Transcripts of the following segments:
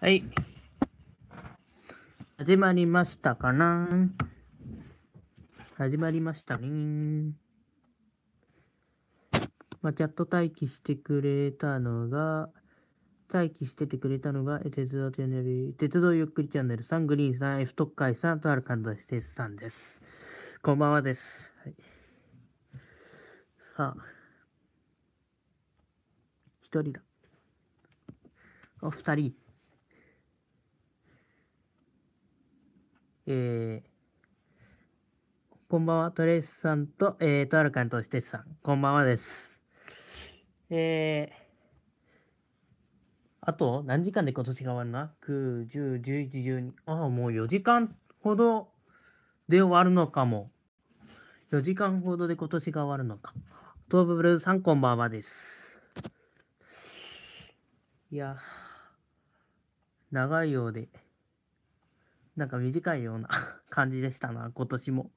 はい。始まりましたかな始まりましたね。まあ、チャット待機してくれたのが、待機しててくれたのが、鉄道チャンネル、鉄道ゆっくりチャンネルサングリーンさん、F 特会さん、とある関西テスさんです。こんばんはです。はい、さあ、一人だ。お、二人。えー、こんばんは、トレイスさんと、えー、とある関東施設さん、こんばんはです。えー、あと、何時間で今年が終わるな ?9、10、11、12。ああ、もう4時間ほどで終わるのかも。4時間ほどで今年が終わるのか。トーブブルーさん、こんばんはです。いや、長いようで。なんか短いような 感じでしたな、今年も。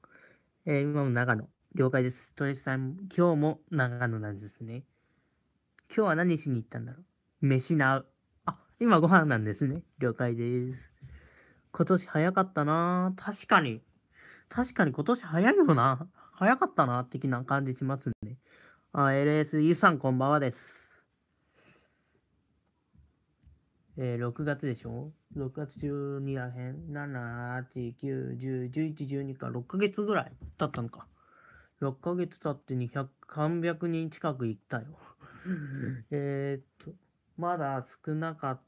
えー、今も長野。了解です。トレスさん、今日も長野なんですね。今日は何しに行ったんだろう飯なう。あ、今ご飯なんですね。了解です。今年早かったな確かに。確かに今年早いよな。早かったな、的な感じしますね。あ、LS ゆさん、こんばんはです。えー、6月でしょ ?6 月12らへん ?7、8、9、10、11、12か、6ヶ月ぐらい経ったのか。6ヶ月経って200、300人近く行ったよ。えっと、まだ少なかっ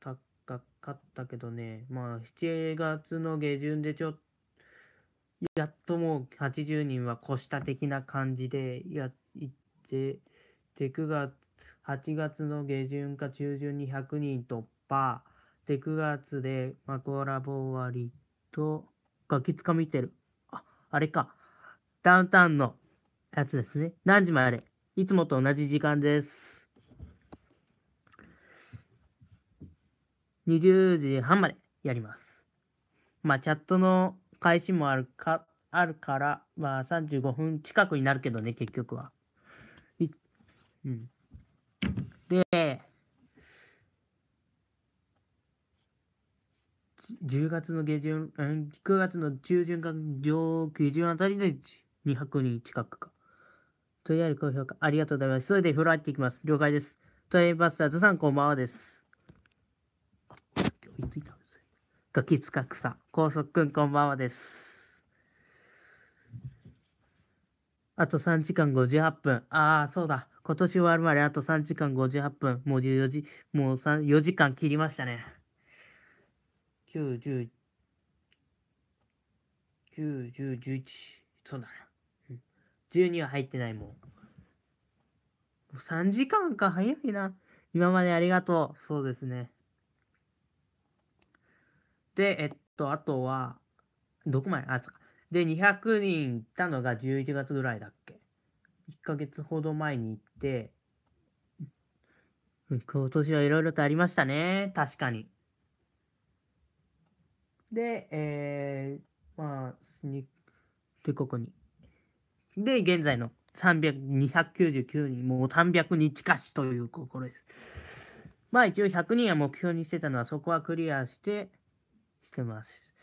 たかかったけどね、まあ7月の下旬でちょっと、やっともう80人は越した的な感じでやって、で、9月8月の下旬か中旬に100人突破。で、9月で、まコラボ終わりと、ガキつか見てる。あ、あれか。ダウンタウンのやつですね。何時までいつもと同じ時間です。20時半までやります。まあ、チャットの開始もあるか、あるから、まあ、35分近くになるけどね、結局は。うん。で、10月の下旬、9月の中旬か上下旬あたりで200人近くか。とりあえず高評価ありがとうございます。それでフロアっていきます。了解です。トレイバスターズさん、こんばんはです。追いついたガキつかくさん、高速くん、こんばんはです。あと3時間58分。ああ、そうだ。今年終わるまであと3時間58分。もう4時、もう3 4時間切りましたね。9、10、9、10、11。そうだな。12は入ってないもん。もう3時間か、早いな。今までありがとう。そうですね。で、えっと、あとは、どこまであ、で、200人いたのが11月ぐらいだっけ ?1 ヶ月ほど前に行って、今年はいろいろとありましたね。確かに。で、えー、まあ、に、で、ここに。で、現在の300、299人、もう300日かしというところです。まあ一応100人は目標にしてたのはそこはクリアして、してます。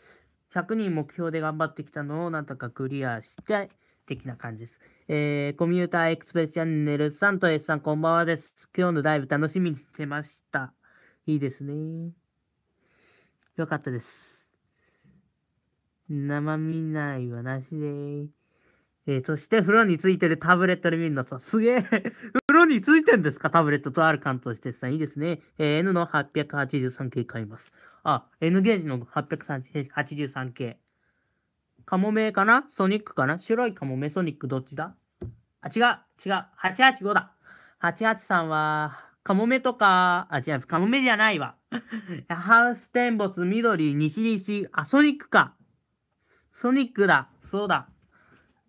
100人目標で頑張ってきたのをなんとかクリアして、的な感じです。えー、コミューターエクスプレスチャンネルさんと S さん、こんばんはです。今日のライブ楽しみにしてました。いいですね。よかったです。生見ないはなしでー。えー、そして風呂についてるタブレットで見るのさ、すげえ 風呂についてんですかタブレットとある関東してさん。いいですね。えー、N の883系買います。あ、N ゲージの883系。カモメかなソニックかな白いカモメソニックどっちだあ、違う、違う。885だ。883は、カモメとか、あ、違う、カモメじゃないわ。ハウステンボス、緑、西西、あ、ソニックか。ソニックだ。そうだ。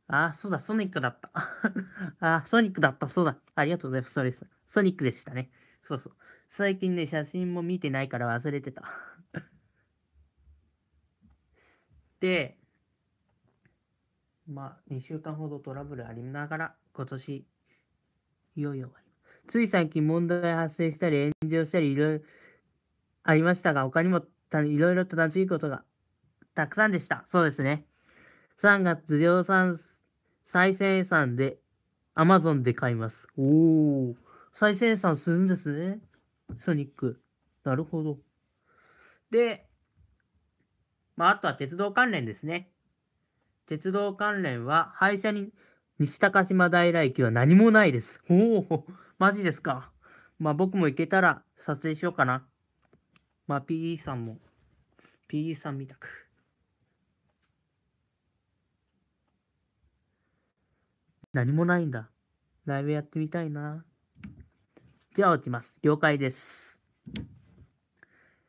あ、そうだ、ソニックだった。あ、ソニックだった、そうだ。ありがとうございます。それです。ソニックでしたね。そうそう。最近ね、写真も見てないから忘れてた。で、まあ、2週間ほどトラブルありながら、今年、いよいよ終わりつい最近問題発生したり、炎上したり、いろいろありましたが、他にもいろいろ楽しいことがたくさんでした。そうですね。3月量産、再生産で、アマゾンで買います。おお、再生産するんですね。ソニック。なるほど。で、まあ、あとは鉄道関連ですね。鉄道関連は廃車に西高島平駅は何もないです。おお、マジですか。まあ僕も行けたら撮影しようかな。まあ PE さんも、PE さんみたく。何もないんだ。ライブやってみたいな。じゃあ落ちます。了解です。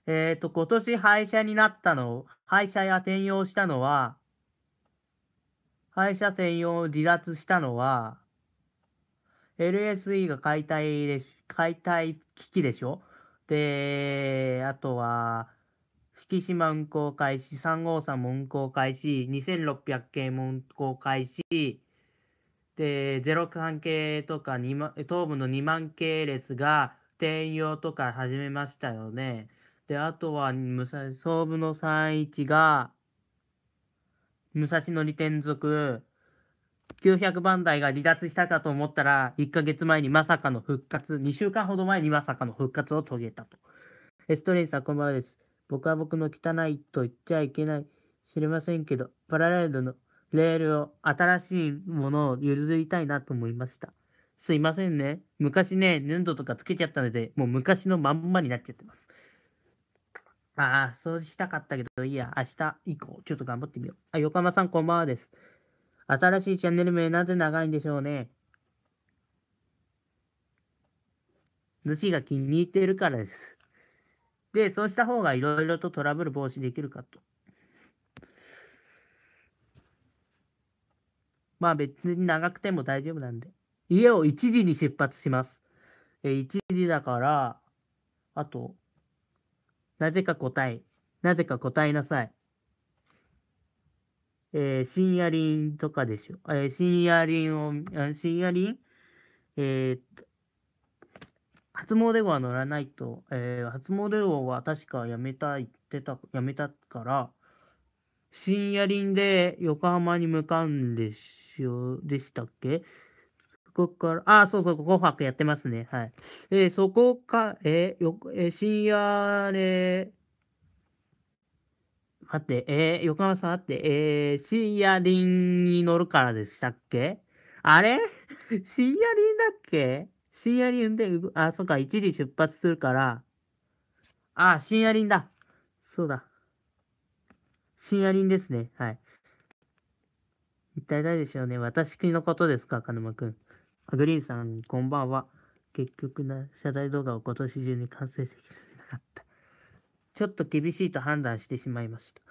えっ、ー、と、今年廃車になったの、廃車や転用したのは、廃車専用を離脱したのは、LSE が解体で、解体機器でしょで、あとは、季島運行開始、3号さんも運行開始、2600系も運行開始、で、03系とか2万、東部の2万系列が転用とか始めましたよね。で、あとは、総部の31が、武蔵野利天属、900番台が離脱したかと思ったら、1ヶ月前にまさかの復活、2週間ほど前にまさかの復活を遂げたと。エストレインさん、こんばんはです。僕は僕の汚いと言っちゃいけない、知れませんけど、パラレルのレールを、新しいものを譲りたいなと思いました。すいませんね。昔ね、粘土とかつけちゃったので、もう昔のまんまになっちゃってます。ああ、掃除したかったけど、いいや、明日以降、ちょっと頑張ってみよう。あ、横浜さん、こんばんはです。新しいチャンネル名、なぜ長いんでしょうね。主が気に入っているからです。で、そうした方がいろいろとトラブル防止できるかと。まあ別に長くても大丈夫なんで。家を1時に出発します。え、1時だから、あとなぜか答え、なぜか答えなさい。えー、深夜林とかでしょ。えー、深夜林を、あ深夜林えー、っと、初詣は乗らないと、えー、初詣王は確かやめた、言ってた、やめたから、深夜林で横浜に向かうんでしょ、でしたっけこから、あ、そうそう、紅白やってますね。はい。えー、そこか、えー、よ、えー、深夜で、待って、えー、横浜さん待って、えー、深夜輪に乗るからでしたっけあれ深夜輪だっけ深夜輪で、あ、そっか、1時出発するから、あ、深夜輪だ。そうだ。深夜輪ですね。はい。一体誰でしょうね。私のことですか、金間くん。アグリーンさん、こんばんは。結局な、謝罪動画を今年中に完成させなかった。ちょっと厳しいと判断してしまいました。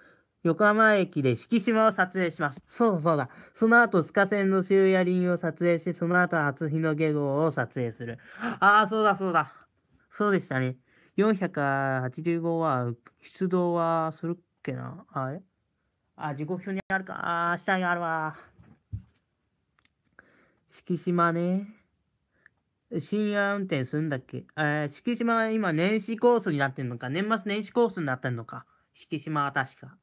横浜駅で敷島を撮影します。そうそうだ。その後、須賀線の終夜林を撮影し、その後、初日の下号を撮影する。ああ、そうだそうだ。そうでしたね。485は、出動はするっけなあれあ、時刻表にあるか。ああ、下にあるわ。敷島ね。深夜運転するんだっけえー、敷島は今年始コースになってんのか。年末年始コースになってんのか。敷島は確か。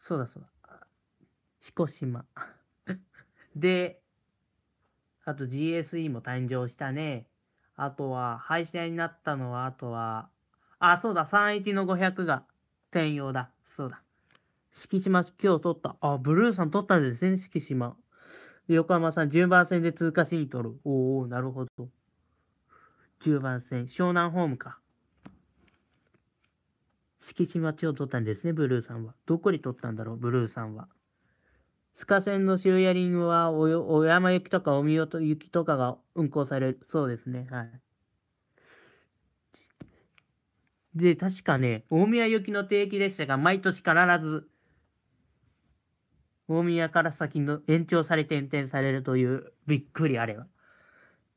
そうだそうだ。彦島。で、あと GSE も誕生したね。あとは、廃止になったのは、あとは、あ、そうだ、31の500が転用だ。そうだ。敷島今日取った。あ、ブルーさん取ったんですね、敷島。横浜さん、10番線で通過しに取る。おおなるほど。10番線、湘南ホームか。敷地町を取ったんですね、ブルーさんは。どこに取ったんだろう、ブルーさんは。カ線のシヤリングはお、お山行きとかおみおと行きとかが運行される。そうですね、はい。で、確かね、大宮行きの定期列車が毎年必ず大宮から先の延長されて転々されるというびっくりあれは。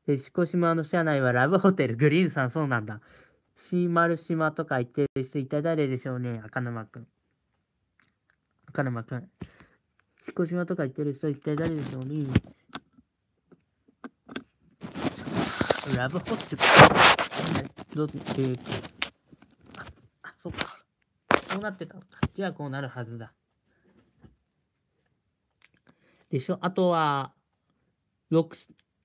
で、彦島の車内はラブホテル、グリーンさんそうなんだ。シーマル島とか行ってる人いた誰でしょうね、赤沼くん。赤沼くん。彦島とか行ってる人一体誰でしょうね。ラブホテル。どっえー、あ、そっか。こうなってたのか。じゃあこうなるはずだ。でしょあとは、6、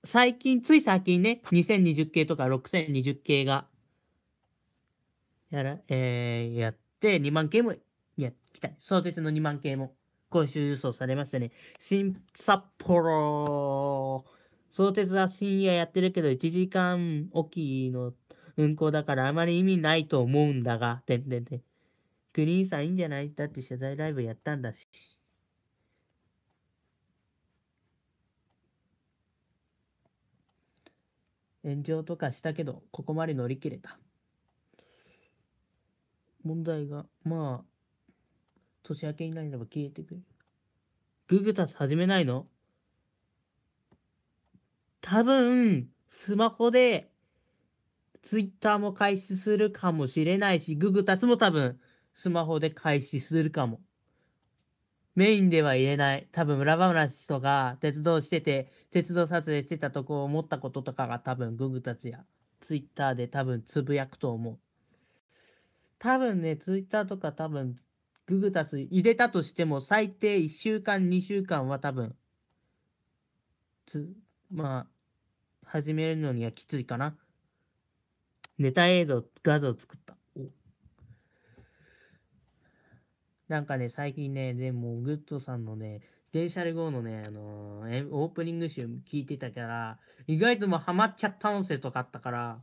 最近、つい最近ね、2020系とか6020系が、やら、えー、やって、2万系も、や、来た。相鉄の2万系も、今週輸送されましたね。新札幌相鉄は深夜やってるけど、1時間おきの運行だからあまり意味ないと思うんだが、てんてんてん。グリーンさんいいんじゃないだって謝罪ライブやったんだし。炎上とかしたけど、ここまで乗り切れた。問題が、まあ、年明けになれば消えてくる。ググたち始めないの多分、スマホで、ツイッターも開始するかもしれないし、ググたちも多分、スマホで開始するかも。メインでは言えない。多分裏話とか、鉄道してて、鉄道撮影してたとこを思ったこととかが多分ググたちや、ツイッターで多分つぶやくと思う。多分ね、ツイッターとか多分、ググたち入れたとしても、最低1週間、2週間は多分、つ、まあ、始めるのにはきついかな。ネタ映像、画像作った。なんかね、最近ね、でも、グッドさんのね、デンシャル GO のね、あのー、オープニング集聞いてたから、意外ともハマっちゃった音声とかあったから、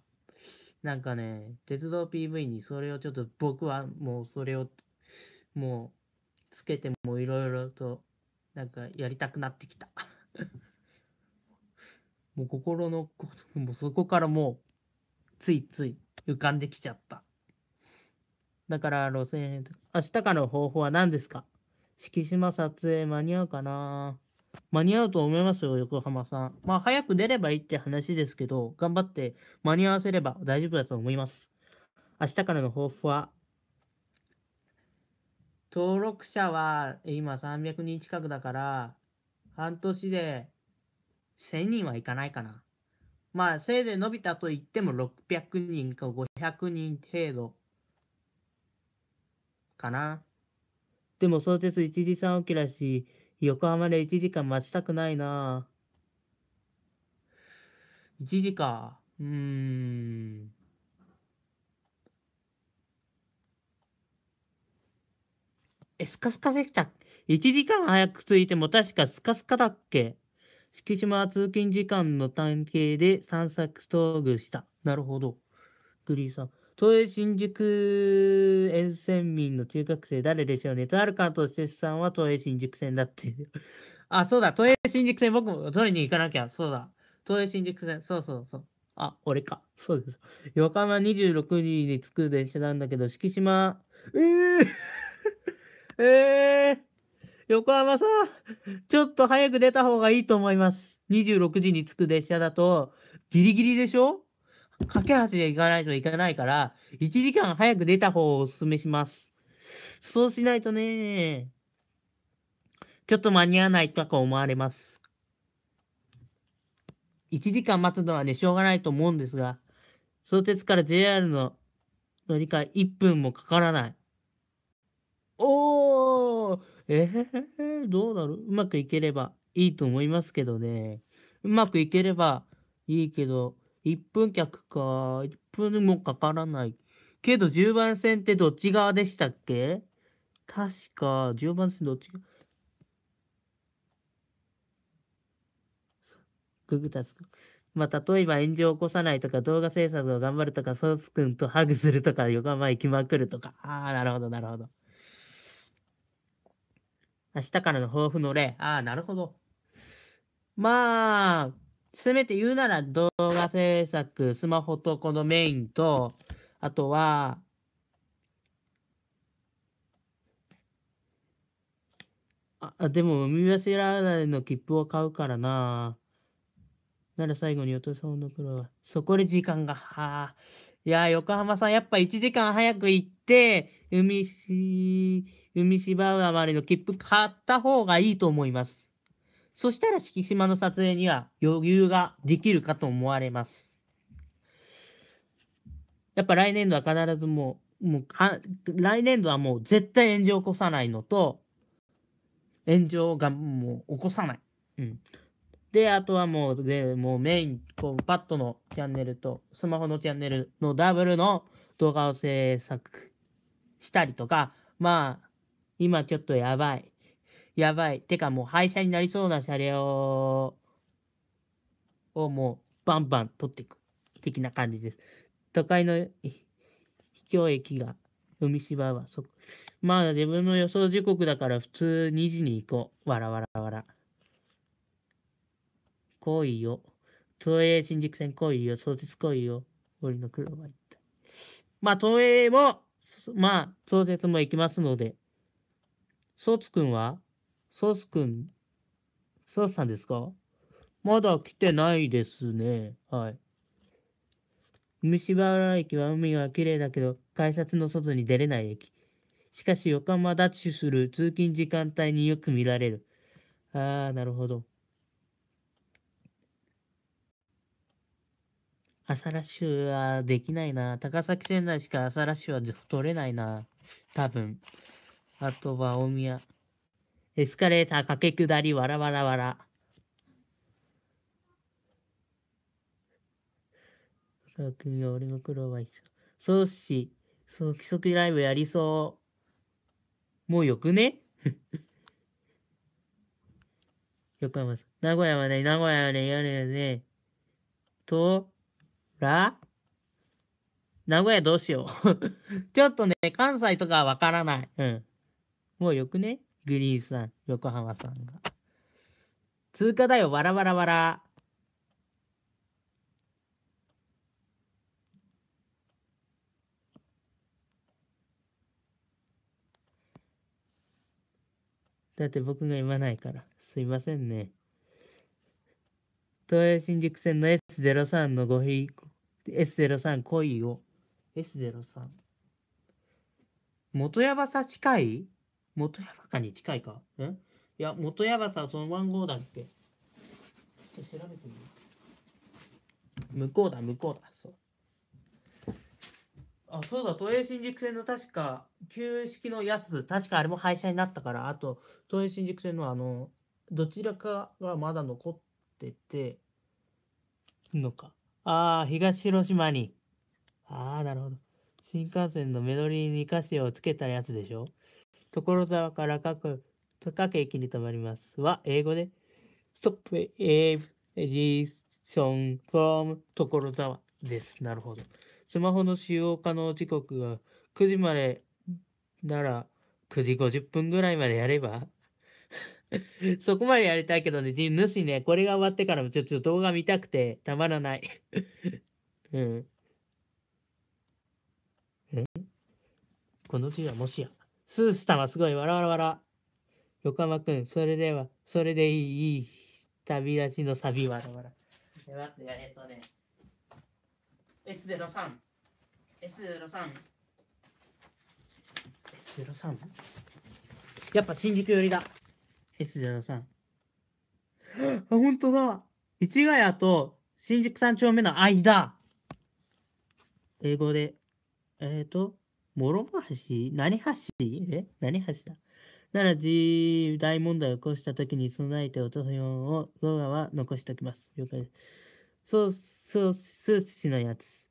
なんかね、鉄道 PV にそれをちょっと僕はもうそれを、もう、つけてもいろいろと、なんかやりたくなってきた もう心の、もうそこからもう、ついつい浮かんできちゃった。だから路線変更。明日からの方法は何ですか敷島撮影間に合うかな間に合うと思いますよ、横浜さん。まあ、早く出ればいいって話ですけど、頑張って間に合わせれば大丈夫だと思います。明日からの抱負は、登録者は今300人近くだから、半年で1000人はいかないかな。まあ、せいぜい伸びたと言っても600人か500人程度かな。でも相鉄1時3起きだし、横浜で1時間待ちたくないな。1時か。うーん。え、スカスカできた。1時間早く着いても確かスカスカだっけ敷島は通勤時間の単形で散策遭遇した。なるほど。グリーさん。都営新宿沿線民の中学生誰でしょうね。とある関東施設さんは都営新宿線だって。あ、そうだ。都営新宿線僕も取りに行かなきゃ。そうだ。都営新宿線。そうそうそう。あ、俺か。そうです。横浜26時に着く電車なんだけど、敷島。えー、えー、横浜さ、ちょっと早く出た方がいいと思います。26時に着く電車だと、ギリギリでしょ架け橋で行かないといけないから、1時間早く出た方をお勧めします。そうしないとね、ちょっと間に合わないとか思われます。1時間待つのはね、しょうがないと思うんですが、相鉄から JR の乗り換え1分もかからない。おーえへ、どうだろううまくいければいいと思いますけどね。うまくいければいいけど、1分客か、1分もかからない。けど10番線ってどっち側でしたっけ確か、10番線どっち側ググタスまあ、例えば炎上を起こさないとか、動画制作を頑張るとか、ソース君とハグするとか、横浜行きまくるとか。ああ、なるほど、なるほど。明日からの抱負の例。ああ、なるほど。まあ、せめて言うなら動画制作、スマホとこのメインと、あとは、あ、でも、海忘れの切符を買うからな。なら最後にお父さんのプロは、そこで時間が、はあ。いや、横浜さん、やっぱ1時間早く行って、海し、海芝浦までの切符買った方がいいと思います。そしたら敷島の撮影には余裕ができるかと思われます。やっぱ来年度は必ずもう、もうか、来年度はもう絶対炎上起こさないのと、炎上がもう起こさない。うん。で、あとはもう、で、もうメイン、こう、パッドのチャンネルと、スマホのチャンネルのダブルの動画を制作したりとか、まあ、今ちょっとやばい。やばい。てかもう廃車になりそうな車両をもうバンバン取っていく。的な感じです。都会の秘境駅が海芝はそ、まあ自分の予想時刻だから普通2時に行こう。わらわらわら。来いよ。東映新宿線来いよ。創設来いよ。俺の黒は言った。まあ東映も、まあ創設も行きますので、そうつくんはソスくん、ソースさんですかまだ来てないですね。はい。虫原駅は海が綺麗だけど、改札の外に出れない駅。しかし、横浜ダッシュする通勤時間帯によく見られる。ああ、なるほど。朝ラッシュはできないな。高崎線内しか朝ラッシュは取れないな。多分。あとは大宮。エスカレーター駆け下り、わらわらわら。君よ、俺の苦労は一緒。そうし、その規則ライブやりそう。もうよくねあります。名古屋はね、名古屋はね、やれね。と、ら名古屋どうしよう ちょっとね、関西とかはわからない。うん。もうよくねグリーンさん、横浜さんが。通過だよ、わらわらわら。だって僕が言わないから、すいませんね。東映新宿線の S03 のごひ、S03 恋を、S03。元山さ近い元山かに近いか。えいや、元山さその番号だっけ調べてみう。向こうだ、向こうだ、そう。あ、そうだ、東映新宿線の確か、旧式のやつ、確かあれも廃車になったから、あと、東映新宿線のあの、どちらかがまだ残ってて、のか。ああ、東広島に。ああ、なるほど。新幹線のメドリーに歌詞をつけたやつでしょ所沢から各、各駅に止まります。は、英語で、Stop a station from 所沢です。なるほど。スマホの使用可能時刻が9時までなら、9時50分ぐらいまでやれば そこまでやりたいけどね、主ね、これが終わってからもちょっと動画見たくてたまらない うん。この次はもしや。スース様すごい、わらわらわら。横浜くん、それでは、それでいい、いい旅立ちのサビ、わらわら。え、待って、えっとね。S03。S03。S03? やっぱ新宿寄りだ。S03。あ、ほんとだ市ヶ谷と新宿三丁目の間英語で、えっ、ー、と、諸橋何橋え何橋だなら時大問題を起こした時に備えてお手んを動画は残しておきます。了解です。そう、そう、数値のやつ。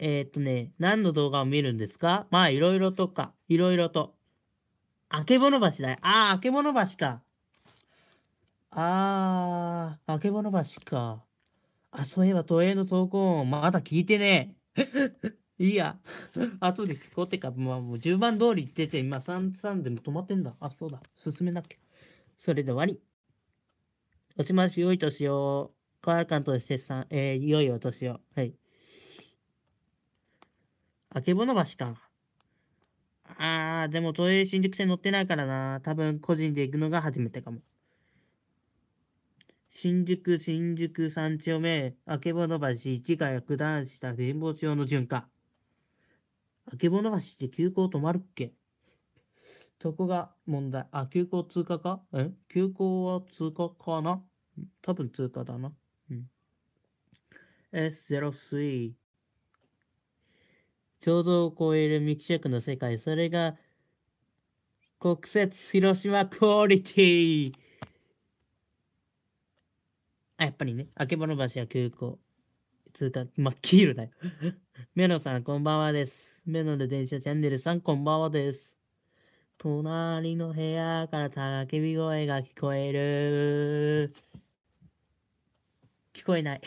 えー、っとね、何の動画を見るんですかまあ、いろいろとか、いろいろと。あけぼの橋だよ。ああ、あけぼの橋か。ああ、あけぼの橋か。あ、そういえば、都営の投稿音、まだ聞いてねえ。いいや。後で聞こうってか、まあもう10番通り行ってて、今33でも止まってんだ。あ、そうだ。進めなきゃ。それで終わり。おちまし、良い年を。コ原カンと絶えー、良いお年を。はい。あけぼの橋か。あー、でも都営新宿線乗ってないからな。多分個人で行くのが初めてかも。新宿、新宿三丁目、あけぼの橋、市ヶ谷、九段下、神保町の順化。あけぼの橋って急行止まるっけそこが問題。あ、急行通過かえ急行は通過かな多分通過だな。S03。想像を超えるミキシェクの世界。それが、国設広島クオリティあ、やっぱりね、あけぼの橋は急行。通過、まキ黄色だよ。メロさん、こんばんはです。目のる電車チャンネルさん、こんばんはです。隣の部屋から叫び声が聞こえる。聞こえない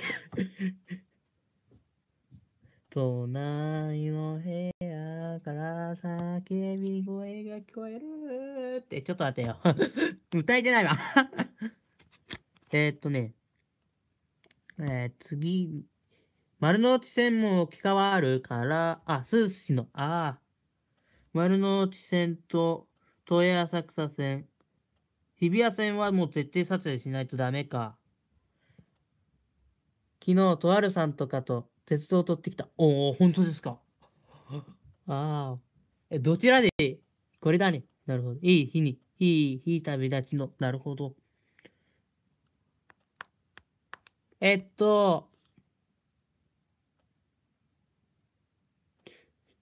隣の部屋から叫び声が聞こえるって、ちょっと待てよ 歌えてないわ えっとね、えー、次、丸の内線も置き換わるから、あ、鈴市の、ああ。丸の内線と都営浅草線。日比谷線はもう徹底撮影しないとダメか。昨日、とあるさんとかと鉄道を取ってきた。おお、本当ですか。ああ。え、どちらでいいこれだね。なるほど。いい日に、いい、いい旅立ちの。なるほど。えっと、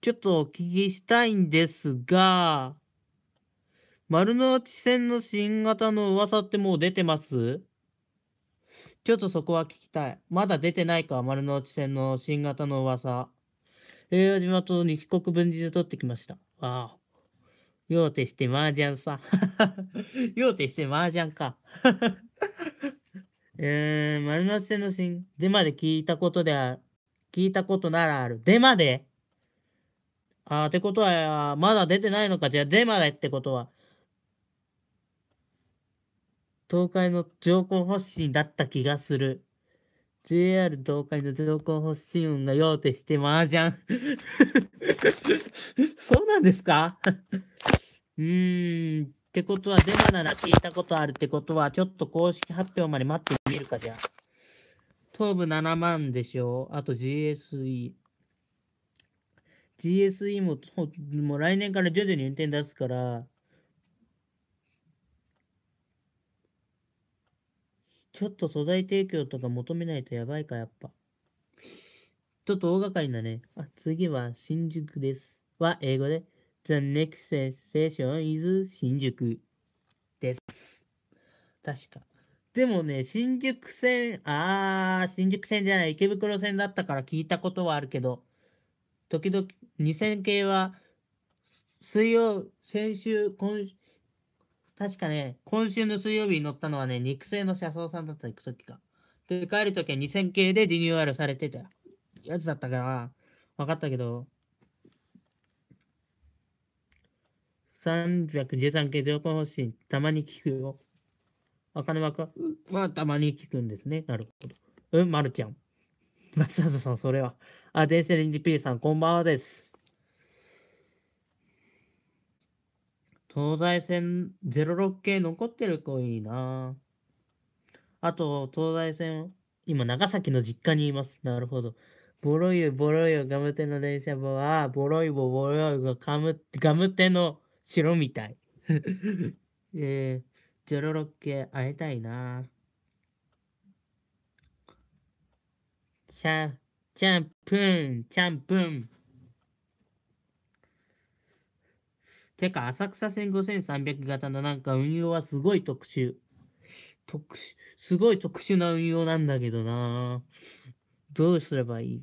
ちょっとお聞きしたいんですが、丸の内線の新型の噂ってもう出てますちょっとそこは聞きたい。まだ出てないか、丸の内線の新型の噂。平和島と西国分寺で撮ってきました。わあ。用手して麻雀さ。用手して麻雀か。えー、丸の内線の新、出まで聞いたことである。聞いたことならある。出までああ、ってことは、まだ出てないのか。じゃあ、デマでってことは。東海の情報発信だった気がする。JR 東海の情報発信音が用手して麻雀。そうなんですか うーん。ってことは、デマなら聞いたことあるってことは、ちょっと公式発表まで待ってみるかじゃあ。東部7万でしょあと GSE。GSE ももう来年から徐々に運転出すから、ちょっと素材提供とか求めないとやばいか、やっぱ。ちょっと大掛かりだね。あ次は新宿です。は英語で The next station is 新宿です。確か。でもね、新宿線、あー、新宿線じゃない、池袋線だったから聞いたことはあるけど、時々2000系は、水曜、先週、今、確かね、今週の水曜日に乗ったのはね、肉声の車窓さんだったきか。で、帰る時は2000系でリニューアルされてたやつだったから、分かったけど、313系情報発信、たまに聞くよ。かくん。かあ、たまに聞くんですね。なるほど。うん、まるちゃん。松田さん、それは。あ、電車レンジ p さん、こんばんはです。東西線06系残ってる子いいな。あと、東西線、今、長崎の実家にいます。なるほど。ボロユ、ボロユ、ガムテの電車ボは、ボロイボ、ボロイガム、ガムテの城みたい。えー、06系会いたいな。シャ、チャンプン、チャンプン。てか、浅草線5300型のなんか運用はすごい特殊。特殊、すごい特殊な運用なんだけどなどうすればいい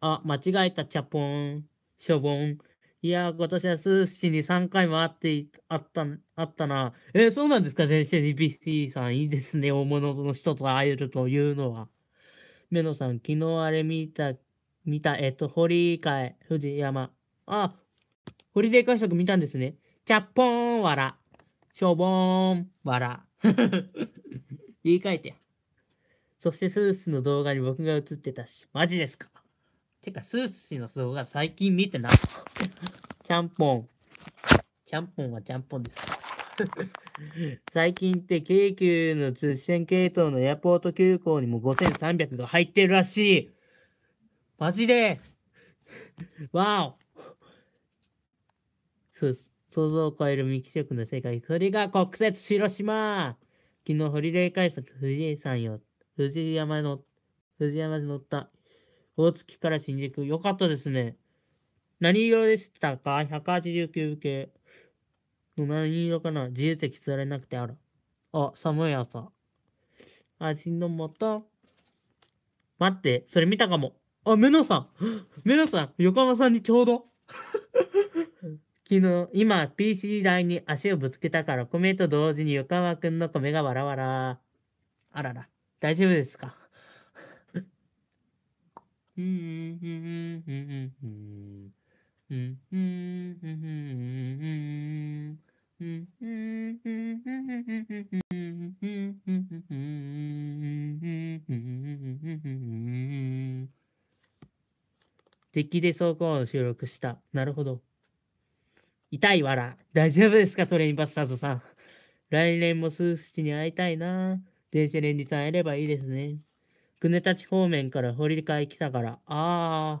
あ、間違えた、チャポン、しょぼん。いやー、今年は寿ーに3回も会って、あった、あったな。えー、そうなんですか、先生、スティさん。いいですね、大物の人と会えるというのは。メノさん、昨日あれ見た、見た、えっと、堀会、富士山。あ、ホリデー会食見たんですね。チャッポーンわら。しょぼーんわら。言い換えて。そしてスースの動画に僕が映ってたし。マジですか。てか、スースの動画最近見てな。ちゃんぽん。ちゃんぽんはちゃんぽんです。最近って京急の通信系統のエアポート急行にも5300が入ってるらしい。マジでわお想像を超える未希色の世界。それが国設広島昨日、ホリデー快速富士山よ、富士山の、富士山に乗った。大月から新宿。よかったですね。何色でしたか ?189 系。何色かな自由席座れなくてある。あ、寒い朝。味の素。待って、それ見たかも。あ、メノさんメノさん横浜さんにちょうど昨日、今、PC 台に足をぶつけたから、米と同時に横浜くんの米がわらわら。あらら、大丈夫ですかうん、うん、うん、うん、うん。うん、うん、うん、うん、うん、うん、うん、うん、うん、うん、うん、うん、うん、デッキで走行音を収録した。なるほど。痛いわら。大丈夫ですか、トレインバスターズさん。来年もスースチに会いたいな。電車連日会えればいいですね。国立方面から堀り会来たから。ああ。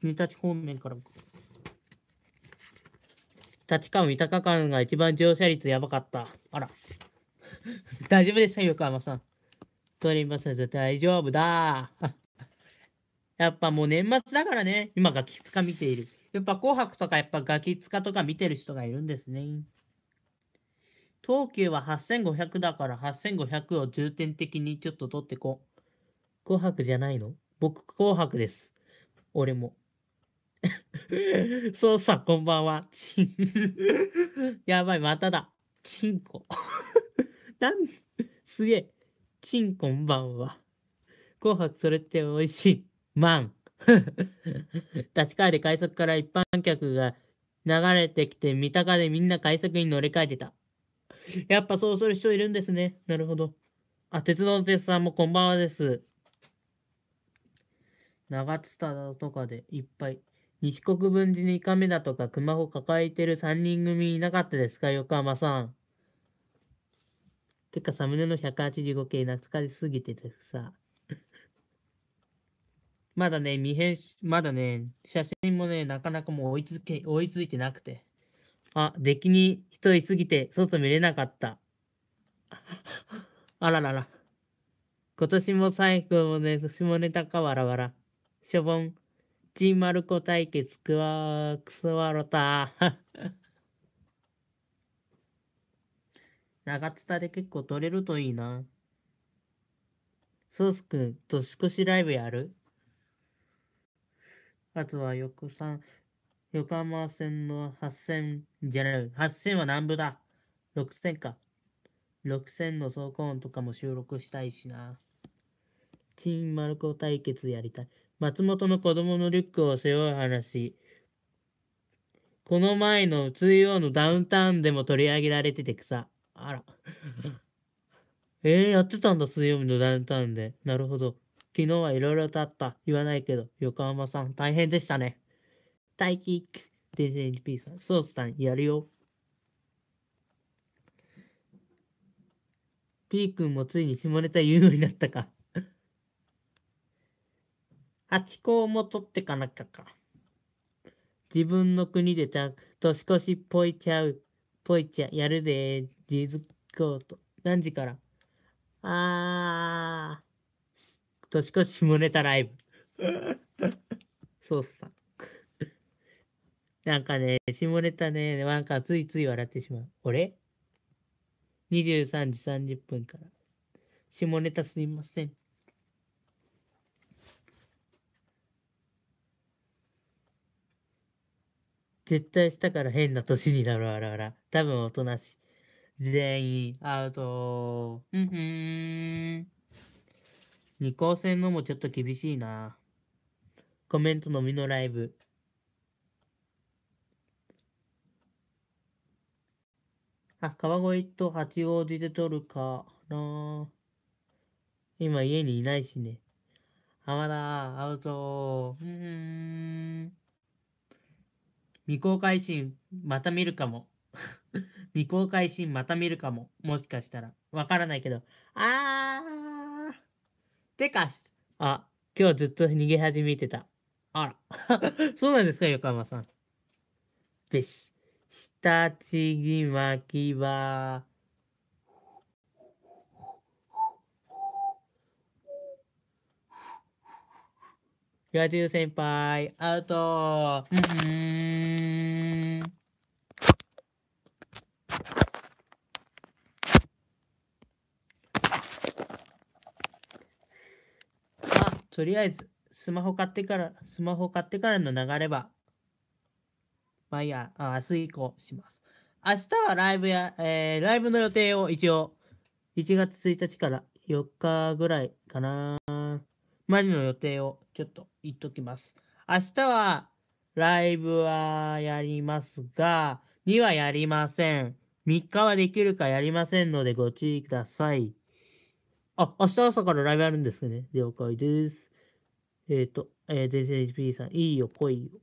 国立方面から。立川三鷹間が一番乗車率やばかった。あら。大丈夫でした、横浜さん。トレインバスターズ大丈夫だ。やっぱもう年末だからね。今がきつか見ている。やっぱ紅白とかやっぱガキ使とか見てる人がいるんですね。東急は8500だから8500を重点的にちょっと取ってこう。紅白じゃないの僕、紅白です。俺も。そうさ、こんばんは。ちん。やばい、まただ。ちんこ。なん、すげえ。ちんこんばんは。紅白それって美味しい。マン。立川で快速から一般客が流れてきて、三鷹でみんな快速に乗り換えてた。やっぱそうする人いるんですね。なるほど。あ、鉄道鉄さんもこんばんはです。長津田だとかでいっぱい。西国分寺にカメだとか熊を抱えてる3人組いなかったですか、横浜さん。てか、サムネの185系懐かしすぎててさ。まだね、未編、まだね、写真もね、なかなかもう追いつけ、追いついてなくて。あ、出来に一人すぎて、外見れなかった。あららら。今年も最後もね、下ネタかわらわら。しょぼん。ちんまる子対決、くわ、くそわろた。長津田で結構取れるといいな。ソースくん、年越しライブやるあとは横山、横浜線の8000じゃない、8000は南部だ。6000か。6000の走行音とかも収録したいしな。チンマルコ対決やりたい。松本の子供のリュックを背負う話。この前の水曜のダウンタウンでも取り上げられてて草。あら。えー、やってたんだ、水曜日のダウンタウンで。なるほど。昨日はいろいろとあった。言わないけど、横浜さん、大変でしたね。待機、ディズニーピーさん、ソースさん、やるよ。P 君もついに下ネタ言うようになったか。チ公も取ってかなきゃか。自分の国でた、年越しっぽいちゃう、ぽいちゃ、やるでー、ジーズコート。何時からあ年越し下ネタライブ。そうっすなんかね、下ネタね、なんかついつい笑ってしまう。俺 ?23 時30分から。下ネタすいません。絶対したから変な年になるあらあら。多分おとなし全員アウト。うんん。二高線のもちょっと厳しいな。コメントのみのライブ。あ、川越と八王子で撮るかな。今家にいないしね。浜田、アウト。うん。未公開シーン、また見るかも。未公開シーン、また見るかも。もしかしたら。わからないけど。あーてか、し、あ、今日ずっと逃げ始めてた。あら。そうなんですか、横山さん。べし。下ちぎまきは。野獣先輩、アウトうん。とりあえず、スマホ買ってから、スマホ買ってからの流れは、まあいや、明日以降します。明日はライブや、えー、ライブの予定を一応、1月1日から4日ぐらいかな、までの予定をちょっと言っときます。明日は、ライブはやりますが、2はやりません。3日はできるかやりませんのでご注意ください。あ、明日朝からライブやるんですね。了解です。えっ、ー、と、えー、d ピ p さん、いいよ、来いよ。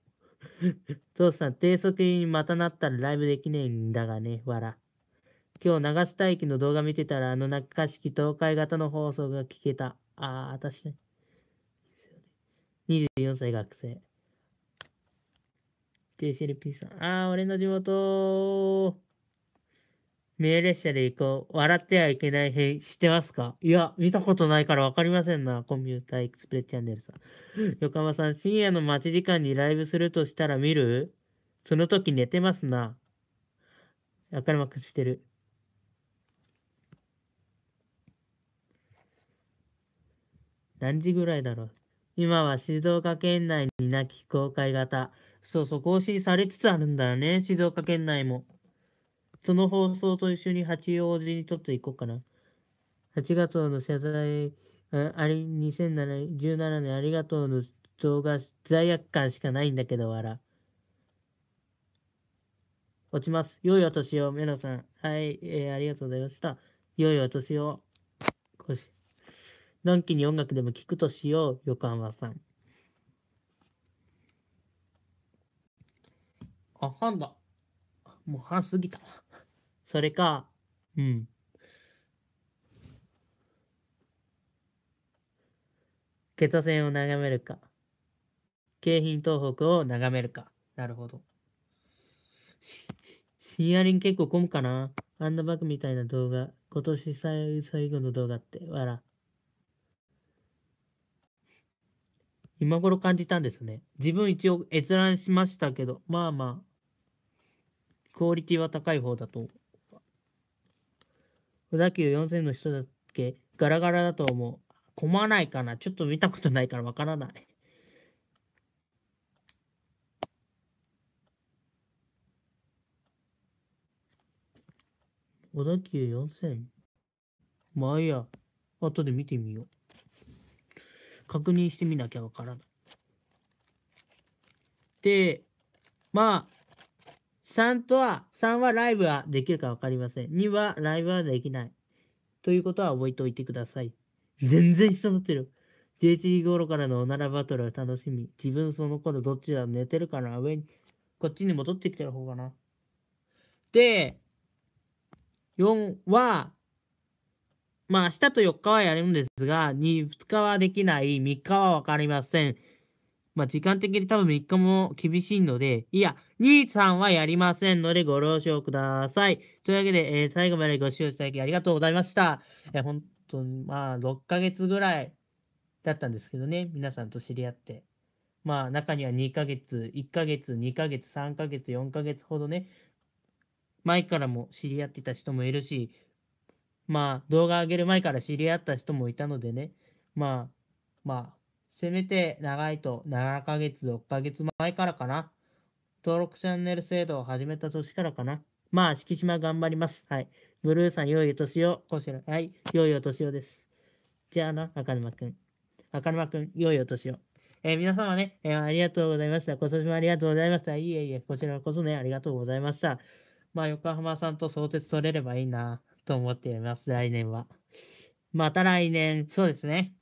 父 さん、低速にまたなったらライブできねえんだがね、わら。今日、流し大駅の動画見てたら、あの中式東海型の放送が聞けた。ああ、確かに。24歳学生。JCLP さん、ああ、俺の地元名列車で行こう。笑ってはいけない編、知ってますかいや、見たことないからわかりませんな。コンピュータエクスプレスチャンネルさん。横浜さん、深夜の待ち時間にライブするとしたら見るその時寝てますな。明かりまくしてる。何時ぐらいだろう今は静岡県内になき公開型。そうそう、更新されつつあるんだよね。静岡県内も。その放送と一緒に八王子に撮っていこうかな。8月の謝罪、ああれ、2017年ありがとうの動画、罪悪感しかないんだけど、わら。落ちます。良いお年を、メロさん。はい、えー、ありがとうございました。良いお年を。こし。んきに音楽でも聴くとしよう、横浜さん。あ、半だ。もう半過ぎたそれか、うん。ゲト戦を眺めるか。京浜東北を眺めるか。なるほど。ヒアリン結構混むかなハンドバッグみたいな動画。今年最最後の動画って、わら。今頃感じたんですね。自分一応閲覧しましたけど、まあまあ、クオリティは高い方だと小田急4000の人だっけガラガラだと思う。困まないかなちょっと見たことないからわからない。小田急4000。まあいいや。後で見てみよう。確認してみなきゃわからない。で、まあ、3とは、3はライブはできるか分かりません。2はライブはできない。ということは覚えておいてください。全然人乗ってる。11時頃からのおならバトルを楽しみ。自分その頃どっちだ寝てるかな上に、こっちに戻ってきてる方かな。で、4は、まあ明日と4日はやるんですが、2、2日はできない、3日は分かりません。まあ、時間的に多分3日も厳しいので、いや、兄さんはやりませんのでご了承ください。というわけで、えー、最後までご視聴いただきありがとうございました。えー、本当に、まあ、6ヶ月ぐらいだったんですけどね、皆さんと知り合って。まあ、中には2ヶ月、1ヶ月、2ヶ月、3ヶ月、4ヶ月ほどね、前からも知り合ってた人もいるし、まあ、動画上げる前から知り合った人もいたのでね、まあ、まあ、せめて長いと7ヶ月、6ヶ月前からかな。登録チャンネル制度を始めた年からかな。まあ、敷島頑張ります。はい。ブルーさん、良いお年を。こちら。はい。良いお年をです。じゃあな、赤沼くん。赤沼くん、良いお年を。えー、皆様ね、えー、ありがとうございました。今年もありがとうございました。いえいえ、こちらこそね、ありがとうございました。まあ、横浜さんと相鉄取れればいいな、と思っています。来年は。また来年、そうですね。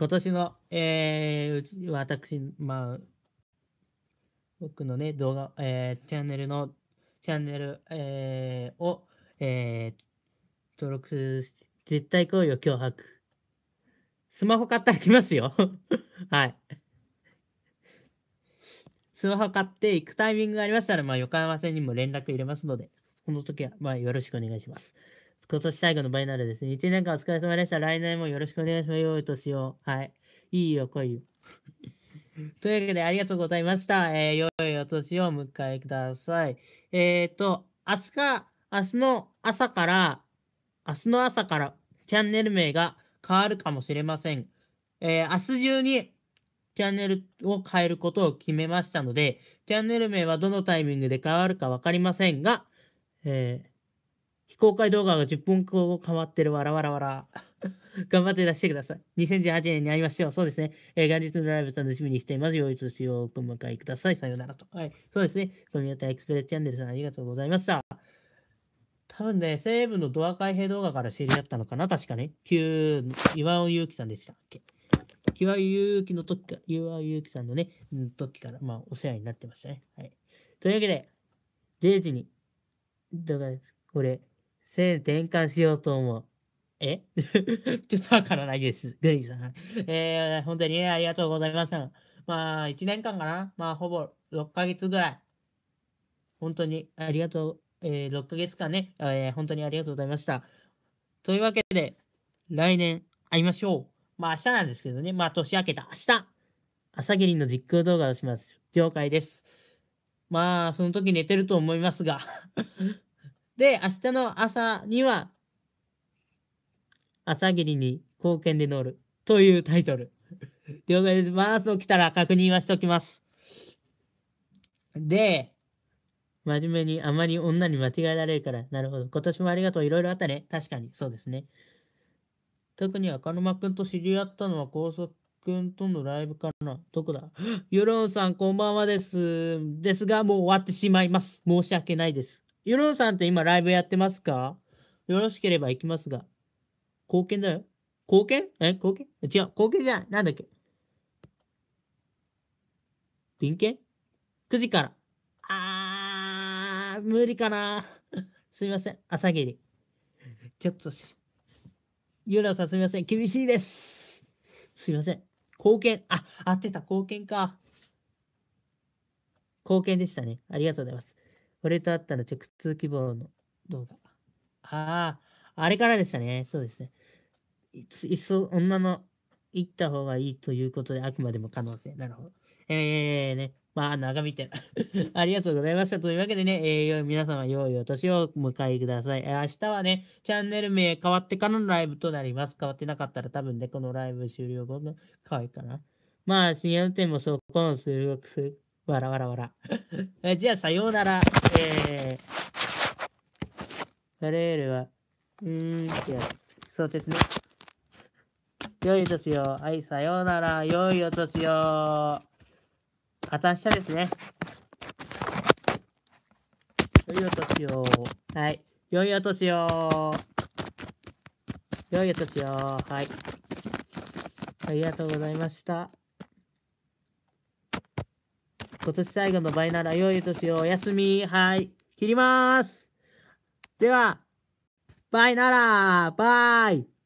今年の、えー、うち私、まあ、僕のね、動画、えー、チャンネルの、チャンネル、えー、を、えー、登録する、絶対行為を脅迫。スマホ買って開きますよ。はい。スマホ買って行くタイミングがありましたら、まあ、横浜線にも連絡入れますので、その時は、まあ、よろしくお願いします。今年最後のバイナルですね。1年間お疲れ様でした。来年もよろしくお願いします。良い年を。はい。いいよ、来いよ。というわけで、ありがとうございました。えー、いお年をお迎えください。えっ、ー、と、明日か、明日の朝から、明日の朝から、チャンネル名が変わるかもしれません。えー、明日中に、チャンネルを変えることを決めましたので、チャンネル名はどのタイミングで変わるかわかりませんが、えー、非公開動画が10分後変わってるわらわらわら。頑張って出してください。2018年に会いましょう。そうですね。えー、元日のライブ楽しみにしています。良い年をお迎えください。さようならと。はい。そうですね。コミュニティエクスプレスチャンネルさんありがとうございました。多分ね、西武のドア開閉動画から知り合ったのかな確かね。Q、岩尾祐樹さんでしたっけ岩尾祐樹の時か、岩尾祐樹さんのね、時から、まあ、お世話になってましたね。はい。というわけで、0時に、だかこれ、線転換しようと思う。え ちょっとわからないです。グリーさん。えー、本当に、ね、ありがとうございました。まあ、1年間かなまあ、ほぼ6ヶ月ぐらい。本当にありがとう。えー、6ヶ月間ね、えー、本当にありがとうございました。というわけで、来年会いましょう。まあ、明日なんですけどね。まあ、年明けた明日。朝霧の実況動画をします。了解です。まあ、その時寝てると思いますがで、明日の朝には、朝霧に貢献で乗るというタイトル。了解です。まず起きたら確認はしておきます。で、真面目にあまり女に間違えられるから、なるほど。今年もありがとう。いろいろあったね。確かに、そうですね。特に赤沼くんと知り合ったのは高速くんとのライブかな。どこだ世論 さん、こんばんはです。ですが、もう終わってしまいます。申し訳ないです。ユロさんって今ライブやってますかよろしければ行きますが。貢献だよ。貢献え貢献違う。貢献じゃない。なんだっけ臨券 ?9 時から。あー、無理かな。すみません。朝霧。ちょっとし。ユンさんすみません。厳しいです。すみません。貢献。あ、合ってた。貢献か。貢献でしたね。ありがとうございます。俺と会ったら直通希望の動画。ああ、あれからでしたね。そうですね。いっそ女の行った方がいいということで、あくまでも可能性。なるほど。えー、ね。まあ、長見て。ありがとうございました。というわけでね、えー、皆様、良いお年をお迎えください。え明日はね、チャンネル名変わってからのライブとなります。変わってなかったら多分ね、このライブ終了後の、可愛いかな。まあ、深夜の転もそこの数学する。わらわらわら。えじゃあ、さようなら。えー、レールは、うーんってやつ。そうですね。良いお年を。はい、さようなら。良いお年を。また明日ですね。良いお年を。はい。良いお年を。良いお年を。はい。ありがとうございました。今年最後の倍なら良い年をお休み。はい。切ります。では、バイならバイ